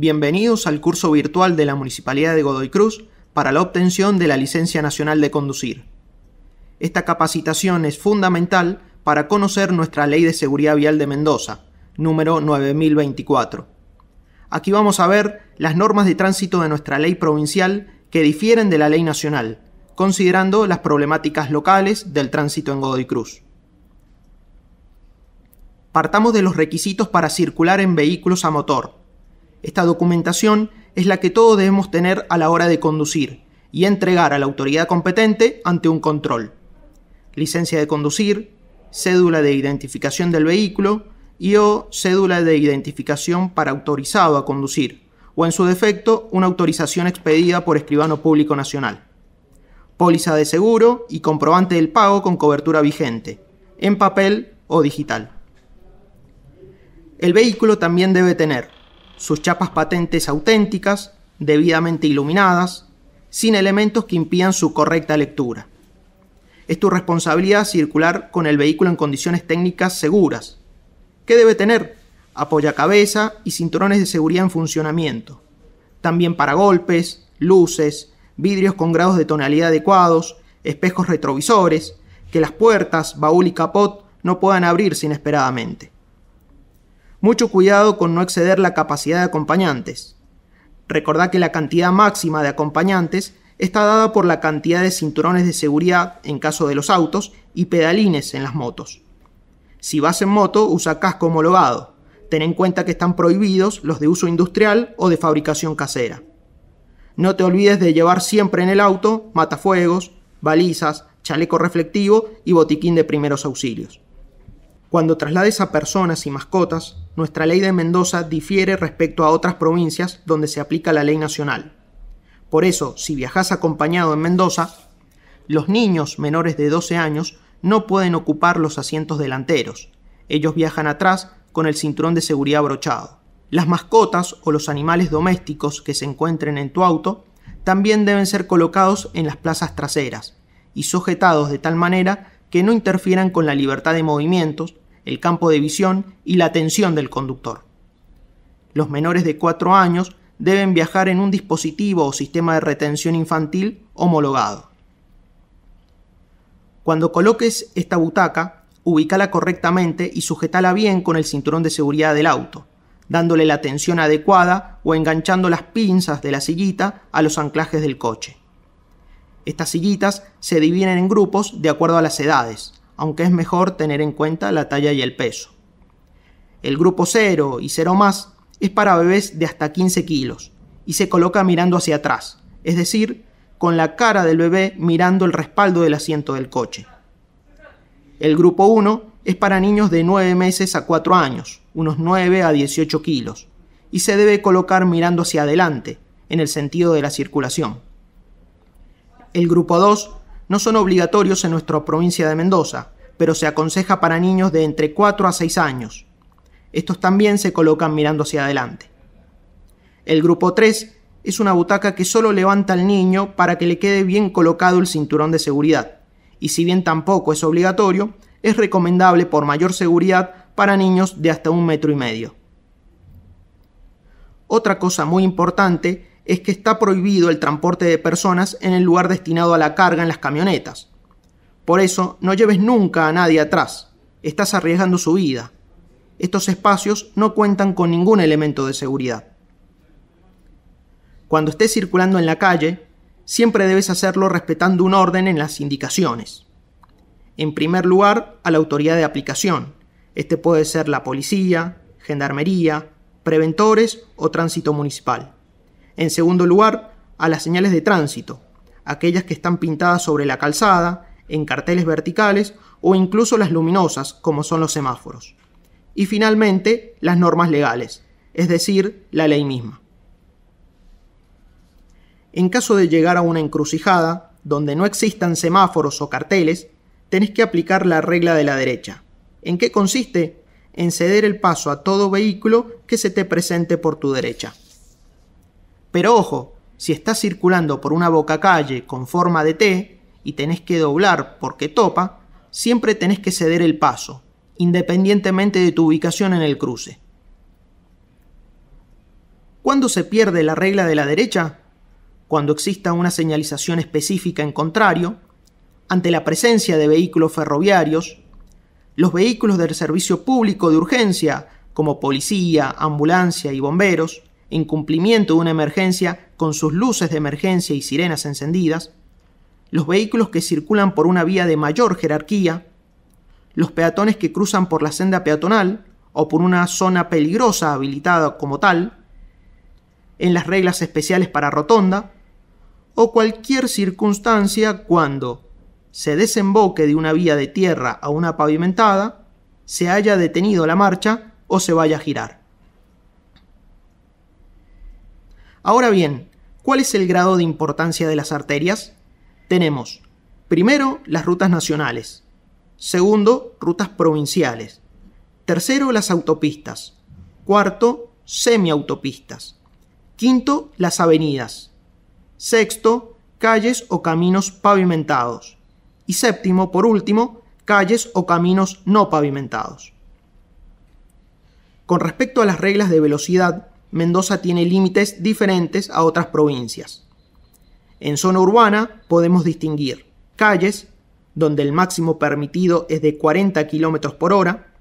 Bienvenidos al curso virtual de la Municipalidad de Godoy Cruz para la obtención de la Licencia Nacional de Conducir. Esta capacitación es fundamental para conocer nuestra Ley de Seguridad Vial de Mendoza, número 9024. Aquí vamos a ver las normas de tránsito de nuestra ley provincial que difieren de la ley nacional, considerando las problemáticas locales del tránsito en Godoy Cruz. Partamos de los requisitos para circular en vehículos a motor, esta documentación es la que todos debemos tener a la hora de conducir y entregar a la autoridad competente ante un control. Licencia de conducir, cédula de identificación del vehículo y o cédula de identificación para autorizado a conducir, o en su defecto una autorización expedida por escribano público nacional. Póliza de seguro y comprobante del pago con cobertura vigente, en papel o digital. El vehículo también debe tener sus chapas patentes auténticas, debidamente iluminadas, sin elementos que impidan su correcta lectura. Es tu responsabilidad circular con el vehículo en condiciones técnicas seguras. ¿Qué debe tener? cabeza y cinturones de seguridad en funcionamiento. También para golpes, luces, vidrios con grados de tonalidad adecuados, espejos retrovisores, que las puertas, baúl y capot no puedan abrirse inesperadamente. Mucho cuidado con no exceder la capacidad de acompañantes. Recordad que la cantidad máxima de acompañantes está dada por la cantidad de cinturones de seguridad en caso de los autos y pedalines en las motos. Si vas en moto, usa casco homologado. Ten en cuenta que están prohibidos los de uso industrial o de fabricación casera. No te olvides de llevar siempre en el auto matafuegos, balizas, chaleco reflectivo y botiquín de primeros auxilios. Cuando traslades a personas y mascotas, nuestra ley de Mendoza difiere respecto a otras provincias donde se aplica la ley nacional. Por eso, si viajas acompañado en Mendoza, los niños menores de 12 años no pueden ocupar los asientos delanteros. Ellos viajan atrás con el cinturón de seguridad abrochado. Las mascotas o los animales domésticos que se encuentren en tu auto también deben ser colocados en las plazas traseras y sujetados de tal manera que no interfieran con la libertad de movimientos, el campo de visión y la atención del conductor. Los menores de 4 años deben viajar en un dispositivo o sistema de retención infantil homologado. Cuando coloques esta butaca, ubícala correctamente y sujetala bien con el cinturón de seguridad del auto, dándole la tensión adecuada o enganchando las pinzas de la sillita a los anclajes del coche. Estas sillitas se dividen en grupos de acuerdo a las edades, aunque es mejor tener en cuenta la talla y el peso. El grupo 0 y 0 más es para bebés de hasta 15 kilos y se coloca mirando hacia atrás, es decir, con la cara del bebé mirando el respaldo del asiento del coche. El grupo 1 es para niños de 9 meses a 4 años, unos 9 a 18 kilos, y se debe colocar mirando hacia adelante, en el sentido de la circulación el grupo 2 no son obligatorios en nuestra provincia de Mendoza, pero se aconseja para niños de entre 4 a 6 años. Estos también se colocan mirando hacia adelante. El grupo 3 es una butaca que solo levanta al niño para que le quede bien colocado el cinturón de seguridad, y si bien tampoco es obligatorio, es recomendable por mayor seguridad para niños de hasta un metro y medio. Otra cosa muy importante es que está prohibido el transporte de personas en el lugar destinado a la carga en las camionetas. Por eso, no lleves nunca a nadie atrás. Estás arriesgando su vida. Estos espacios no cuentan con ningún elemento de seguridad. Cuando estés circulando en la calle, siempre debes hacerlo respetando un orden en las indicaciones. En primer lugar, a la autoridad de aplicación. Este puede ser la policía, gendarmería, preventores o tránsito municipal. En segundo lugar, a las señales de tránsito, aquellas que están pintadas sobre la calzada, en carteles verticales o incluso las luminosas, como son los semáforos. Y finalmente, las normas legales, es decir, la ley misma. En caso de llegar a una encrucijada, donde no existan semáforos o carteles, tenés que aplicar la regla de la derecha. ¿En qué consiste? En ceder el paso a todo vehículo que se te presente por tu derecha. Pero ojo, si estás circulando por una boca calle con forma de T y tenés que doblar porque topa, siempre tenés que ceder el paso, independientemente de tu ubicación en el cruce. ¿Cuándo se pierde la regla de la derecha? Cuando exista una señalización específica en contrario, ante la presencia de vehículos ferroviarios, los vehículos del servicio público de urgencia, como policía, ambulancia y bomberos, en cumplimiento de una emergencia con sus luces de emergencia y sirenas encendidas, los vehículos que circulan por una vía de mayor jerarquía, los peatones que cruzan por la senda peatonal o por una zona peligrosa habilitada como tal, en las reglas especiales para rotonda, o cualquier circunstancia cuando se desemboque de una vía de tierra a una pavimentada, se haya detenido la marcha o se vaya a girar. Ahora bien, ¿cuál es el grado de importancia de las arterias? Tenemos, primero, las rutas nacionales, segundo, rutas provinciales, tercero, las autopistas, cuarto, semiautopistas, quinto, las avenidas, sexto, calles o caminos pavimentados y séptimo, por último, calles o caminos no pavimentados. Con respecto a las reglas de velocidad, Mendoza tiene límites diferentes a otras provincias. En zona urbana podemos distinguir calles, donde el máximo permitido es de 40 km por hora,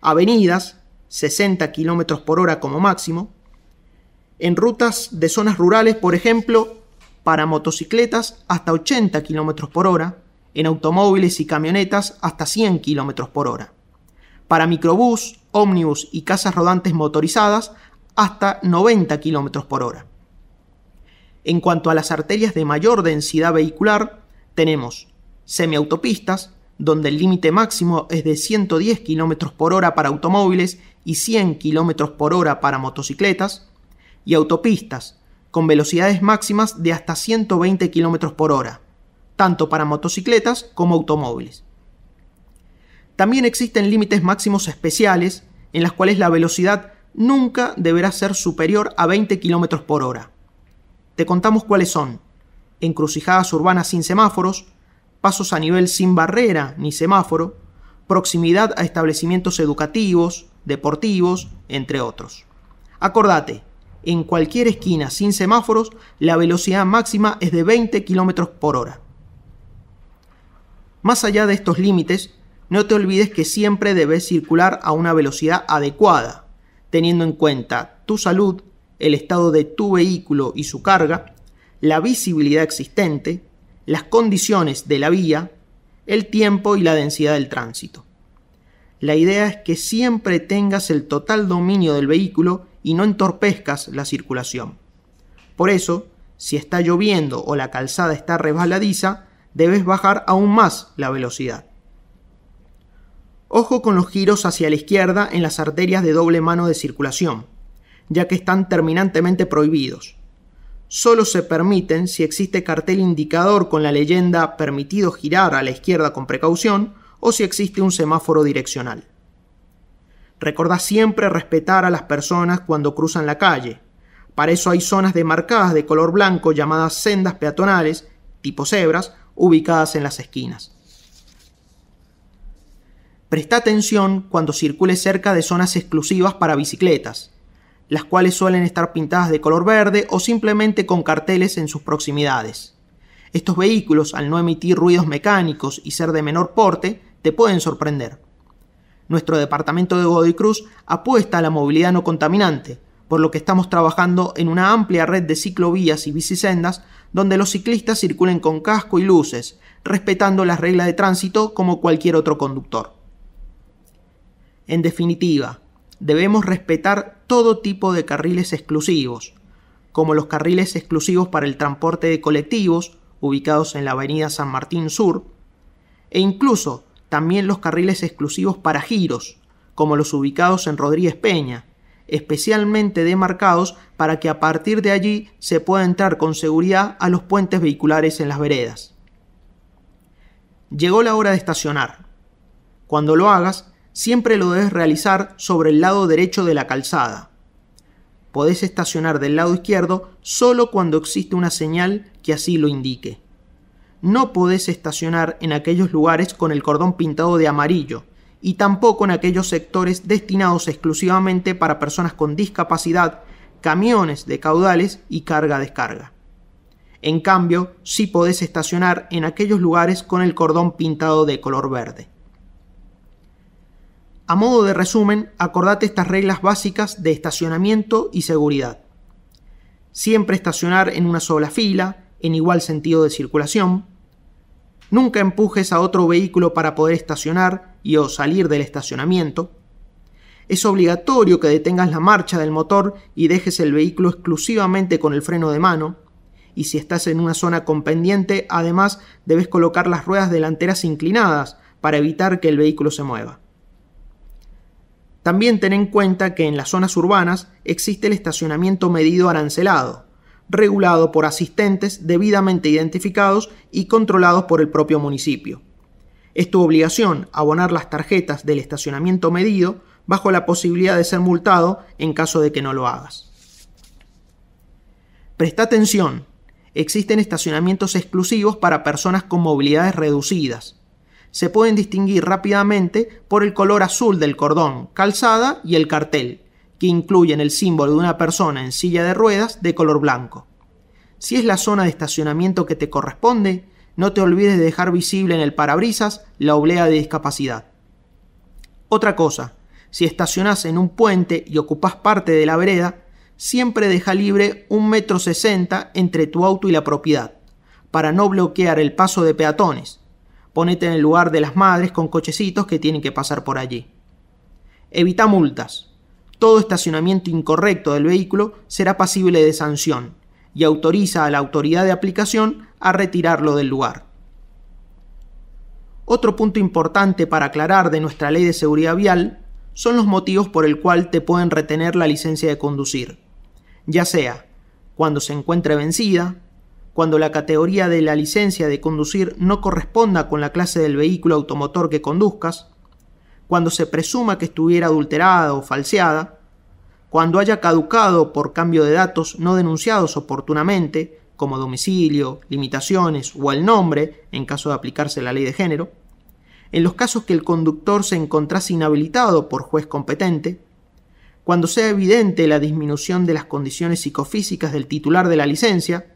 avenidas, 60 km por hora como máximo. En rutas de zonas rurales, por ejemplo, para motocicletas hasta 80 km por hora, en automóviles y camionetas hasta 100 km por hora. Para microbús, ómnibus y casas rodantes motorizadas hasta 90 km por hora. En cuanto a las arterias de mayor densidad vehicular, tenemos semiautopistas, donde el límite máximo es de 110 km por hora para automóviles y 100 km por hora para motocicletas, y autopistas, con velocidades máximas de hasta 120 km por hora, tanto para motocicletas como automóviles. También existen límites máximos especiales en las cuales la velocidad nunca deberá ser superior a 20 km por hora. Te contamos cuáles son. Encrucijadas urbanas sin semáforos, pasos a nivel sin barrera ni semáforo, proximidad a establecimientos educativos, deportivos, entre otros. Acordate, en cualquier esquina sin semáforos, la velocidad máxima es de 20 km por hora. Más allá de estos límites, no te olvides que siempre debes circular a una velocidad adecuada, teniendo en cuenta tu salud, el estado de tu vehículo y su carga, la visibilidad existente, las condiciones de la vía, el tiempo y la densidad del tránsito. La idea es que siempre tengas el total dominio del vehículo y no entorpezcas la circulación. Por eso, si está lloviendo o la calzada está resbaladiza, debes bajar aún más la velocidad. Ojo con los giros hacia la izquierda en las arterias de doble mano de circulación, ya que están terminantemente prohibidos. Solo se permiten si existe cartel indicador con la leyenda permitido girar a la izquierda con precaución o si existe un semáforo direccional. Recordá siempre respetar a las personas cuando cruzan la calle. Para eso hay zonas demarcadas de color blanco llamadas sendas peatonales, tipo cebras, ubicadas en las esquinas. Presta atención cuando circule cerca de zonas exclusivas para bicicletas, las cuales suelen estar pintadas de color verde o simplemente con carteles en sus proximidades. Estos vehículos, al no emitir ruidos mecánicos y ser de menor porte, te pueden sorprender. Nuestro departamento de Godoy Cruz apuesta a la movilidad no contaminante, por lo que estamos trabajando en una amplia red de ciclovías y bicisendas donde los ciclistas circulen con casco y luces, respetando las reglas de tránsito como cualquier otro conductor. En definitiva, debemos respetar todo tipo de carriles exclusivos, como los carriles exclusivos para el transporte de colectivos, ubicados en la avenida San Martín Sur, e incluso también los carriles exclusivos para giros, como los ubicados en Rodríguez Peña, especialmente demarcados para que a partir de allí se pueda entrar con seguridad a los puentes vehiculares en las veredas. Llegó la hora de estacionar. Cuando lo hagas, siempre lo debes realizar sobre el lado derecho de la calzada. Podés estacionar del lado izquierdo solo cuando existe una señal que así lo indique. No podés estacionar en aquellos lugares con el cordón pintado de amarillo y tampoco en aquellos sectores destinados exclusivamente para personas con discapacidad, camiones de caudales y carga-descarga. En cambio, sí podés estacionar en aquellos lugares con el cordón pintado de color verde. A modo de resumen, acordate estas reglas básicas de estacionamiento y seguridad. Siempre estacionar en una sola fila, en igual sentido de circulación. Nunca empujes a otro vehículo para poder estacionar y o salir del estacionamiento. Es obligatorio que detengas la marcha del motor y dejes el vehículo exclusivamente con el freno de mano. Y si estás en una zona con pendiente, además debes colocar las ruedas delanteras inclinadas para evitar que el vehículo se mueva. También ten en cuenta que en las zonas urbanas existe el estacionamiento medido arancelado, regulado por asistentes debidamente identificados y controlados por el propio municipio. Es tu obligación abonar las tarjetas del estacionamiento medido bajo la posibilidad de ser multado en caso de que no lo hagas. Presta atención, existen estacionamientos exclusivos para personas con movilidades reducidas se pueden distinguir rápidamente por el color azul del cordón, calzada y el cartel, que incluyen el símbolo de una persona en silla de ruedas de color blanco. Si es la zona de estacionamiento que te corresponde, no te olvides de dejar visible en el parabrisas la oblea de discapacidad. Otra cosa, si estacionas en un puente y ocupas parte de la vereda, siempre deja libre un metro sesenta entre tu auto y la propiedad, para no bloquear el paso de peatones, Ponete en el lugar de las madres con cochecitos que tienen que pasar por allí. Evita multas. Todo estacionamiento incorrecto del vehículo será pasible de sanción y autoriza a la autoridad de aplicación a retirarlo del lugar. Otro punto importante para aclarar de nuestra ley de seguridad vial son los motivos por el cual te pueden retener la licencia de conducir, ya sea cuando se encuentre vencida, cuando la categoría de la licencia de conducir no corresponda con la clase del vehículo automotor que conduzcas, cuando se presuma que estuviera adulterada o falseada, cuando haya caducado por cambio de datos no denunciados oportunamente, como domicilio, limitaciones o el nombre, en caso de aplicarse la ley de género, en los casos que el conductor se encontrase inhabilitado por juez competente, cuando sea evidente la disminución de las condiciones psicofísicas del titular de la licencia,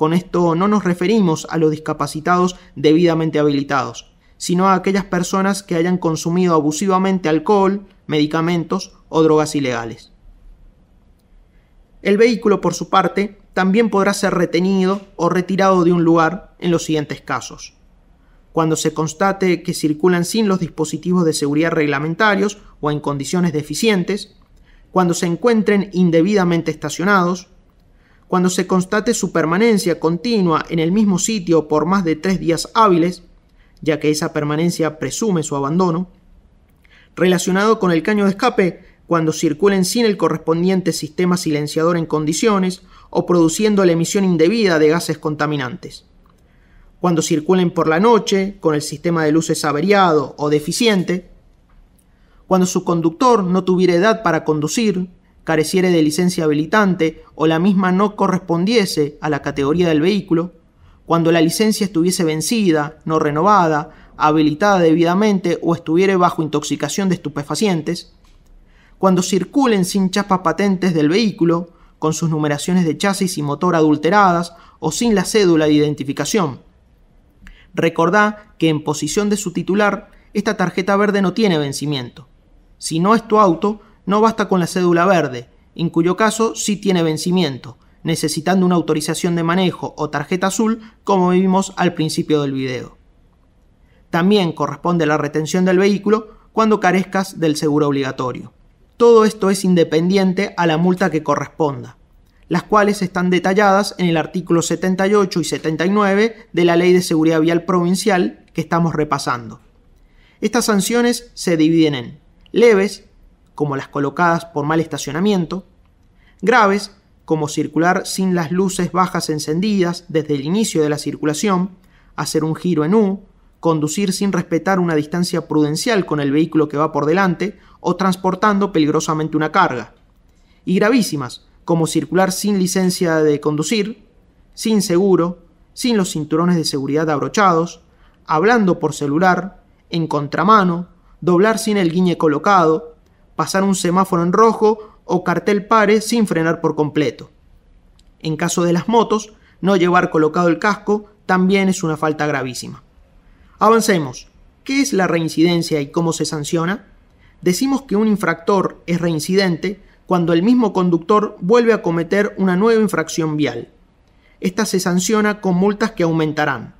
con esto no nos referimos a los discapacitados debidamente habilitados, sino a aquellas personas que hayan consumido abusivamente alcohol, medicamentos o drogas ilegales. El vehículo, por su parte, también podrá ser retenido o retirado de un lugar en los siguientes casos. Cuando se constate que circulan sin los dispositivos de seguridad reglamentarios o en condiciones deficientes, cuando se encuentren indebidamente estacionados, cuando se constate su permanencia continua en el mismo sitio por más de tres días hábiles, ya que esa permanencia presume su abandono, relacionado con el caño de escape cuando circulen sin el correspondiente sistema silenciador en condiciones o produciendo la emisión indebida de gases contaminantes. Cuando circulen por la noche con el sistema de luces averiado o deficiente, cuando su conductor no tuviera edad para conducir, careciere de licencia habilitante o la misma no correspondiese a la categoría del vehículo, cuando la licencia estuviese vencida, no renovada, habilitada debidamente o estuviere bajo intoxicación de estupefacientes, cuando circulen sin chapas patentes del vehículo, con sus numeraciones de chasis y motor adulteradas o sin la cédula de identificación. Recordá que en posición de su titular, esta tarjeta verde no tiene vencimiento. Si no es tu auto, no basta con la cédula verde, en cuyo caso sí tiene vencimiento, necesitando una autorización de manejo o tarjeta azul como vimos al principio del video. También corresponde la retención del vehículo cuando carezcas del seguro obligatorio. Todo esto es independiente a la multa que corresponda, las cuales están detalladas en el artículo 78 y 79 de la Ley de Seguridad Vial Provincial que estamos repasando. Estas sanciones se dividen en leves, como las colocadas por mal estacionamiento, graves, como circular sin las luces bajas encendidas desde el inicio de la circulación, hacer un giro en U, conducir sin respetar una distancia prudencial con el vehículo que va por delante o transportando peligrosamente una carga. Y gravísimas, como circular sin licencia de conducir, sin seguro, sin los cinturones de seguridad abrochados, hablando por celular, en contramano, doblar sin el guiñe colocado, pasar un semáforo en rojo o cartel pare sin frenar por completo. En caso de las motos, no llevar colocado el casco también es una falta gravísima. Avancemos. ¿Qué es la reincidencia y cómo se sanciona? Decimos que un infractor es reincidente cuando el mismo conductor vuelve a cometer una nueva infracción vial. Esta se sanciona con multas que aumentarán.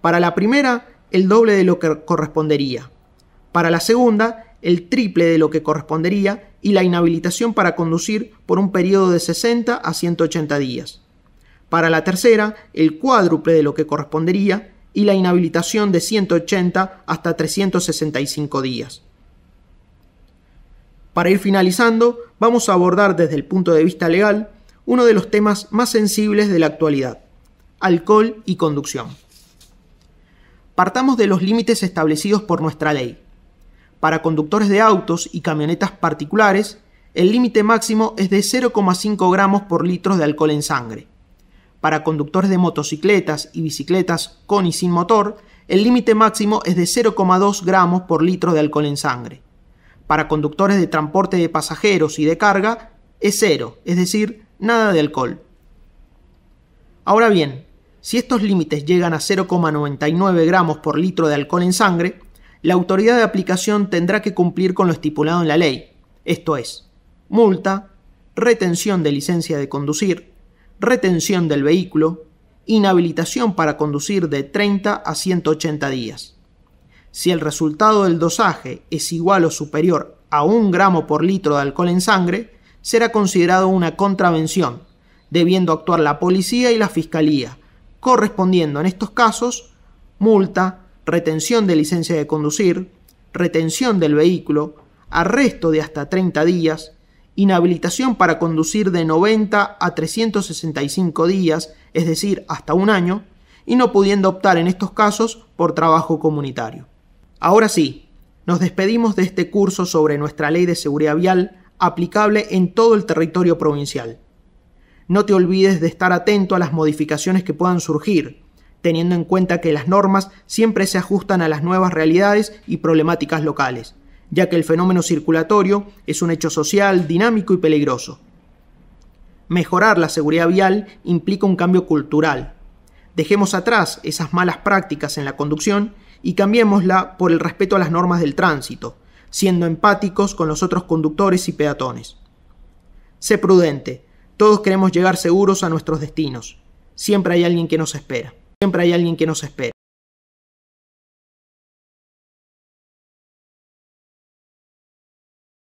Para la primera, el doble de lo que correspondería. Para la segunda, el triple de lo que correspondería y la inhabilitación para conducir por un periodo de 60 a 180 días. Para la tercera, el cuádruple de lo que correspondería y la inhabilitación de 180 hasta 365 días. Para ir finalizando, vamos a abordar desde el punto de vista legal uno de los temas más sensibles de la actualidad, alcohol y conducción. Partamos de los límites establecidos por nuestra ley, para conductores de autos y camionetas particulares, el límite máximo es de 0,5 gramos por litro de alcohol en sangre. Para conductores de motocicletas y bicicletas con y sin motor, el límite máximo es de 0,2 gramos por litro de alcohol en sangre. Para conductores de transporte de pasajeros y de carga, es cero, es decir, nada de alcohol. Ahora bien, si estos límites llegan a 0,99 gramos por litro de alcohol en sangre, la autoridad de aplicación tendrá que cumplir con lo estipulado en la ley, esto es, multa, retención de licencia de conducir, retención del vehículo, inhabilitación para conducir de 30 a 180 días. Si el resultado del dosaje es igual o superior a un gramo por litro de alcohol en sangre, será considerado una contravención, debiendo actuar la policía y la fiscalía, correspondiendo en estos casos multa, retención de licencia de conducir, retención del vehículo, arresto de hasta 30 días, inhabilitación para conducir de 90 a 365 días, es decir, hasta un año, y no pudiendo optar en estos casos por trabajo comunitario. Ahora sí, nos despedimos de este curso sobre nuestra ley de seguridad vial aplicable en todo el territorio provincial. No te olvides de estar atento a las modificaciones que puedan surgir, teniendo en cuenta que las normas siempre se ajustan a las nuevas realidades y problemáticas locales, ya que el fenómeno circulatorio es un hecho social, dinámico y peligroso. Mejorar la seguridad vial implica un cambio cultural. Dejemos atrás esas malas prácticas en la conducción y cambiémosla por el respeto a las normas del tránsito, siendo empáticos con los otros conductores y peatones. Sé prudente, todos queremos llegar seguros a nuestros destinos. Siempre hay alguien que nos espera siempre hay alguien que nos espera.